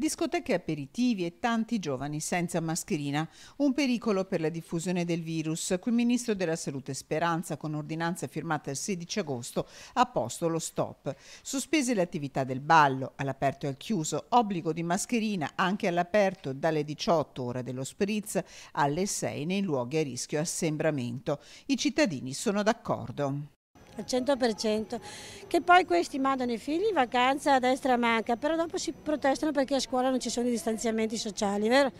discoteche aperitivi e tanti giovani senza mascherina, un pericolo per la diffusione del virus, cui il ministro della Salute Speranza, con ordinanza firmata il 16 agosto, ha posto lo stop. Sospese le attività del ballo, all'aperto e al chiuso, obbligo di mascherina anche all'aperto dalle 18 ore dello spritz alle 6 nei luoghi a rischio assembramento. I cittadini sono d'accordo al 100%, che poi questi mandano i figli in vacanza a destra manca, però dopo si protestano perché a scuola non ci sono i distanziamenti sociali, vero?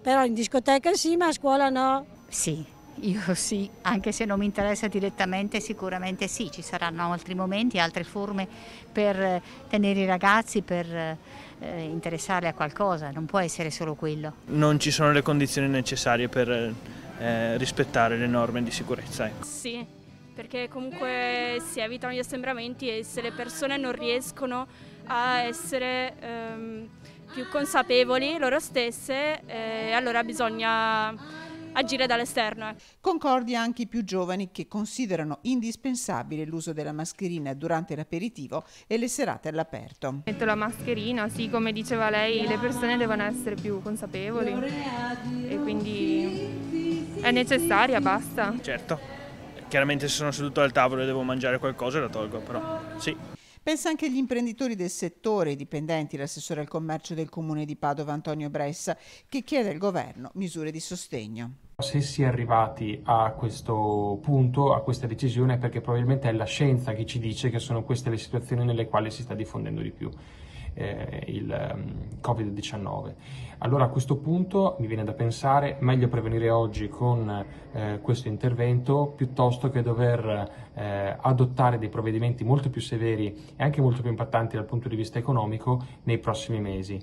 Però in discoteca sì, ma a scuola no. Sì, io sì, anche se non mi interessa direttamente, sicuramente sì, ci saranno altri momenti, altre forme per eh, tenere i ragazzi, per eh, interessarli a qualcosa, non può essere solo quello. Non ci sono le condizioni necessarie per eh, rispettare le norme di sicurezza. Ecco. Sì, perché comunque si evitano gli assembramenti e se le persone non riescono a essere ehm, più consapevoli loro stesse, eh, allora bisogna agire dall'esterno. Ecco. Concordi anche i più giovani che considerano indispensabile l'uso della mascherina durante l'aperitivo e le serate all'aperto. Metto la mascherina, sì, come diceva lei, le persone devono essere più consapevoli e quindi è necessaria, basta. Certo. Chiaramente se sono seduto al tavolo e devo mangiare qualcosa la tolgo, però sì. Pensa anche agli imprenditori del settore, i dipendenti, l'assessore al commercio del comune di Padova Antonio Bressa, che chiede al governo misure di sostegno. Se si è arrivati a questo punto, a questa decisione, è perché probabilmente è la scienza che ci dice che sono queste le situazioni nelle quali si sta diffondendo di più eh, il um, ehm, Covid-19. Allora a questo punto mi viene da pensare meglio prevenire oggi con eh, questo intervento piuttosto che dover eh, adottare dei provvedimenti molto più severi e anche molto più impattanti dal punto di vista economico nei prossimi mesi.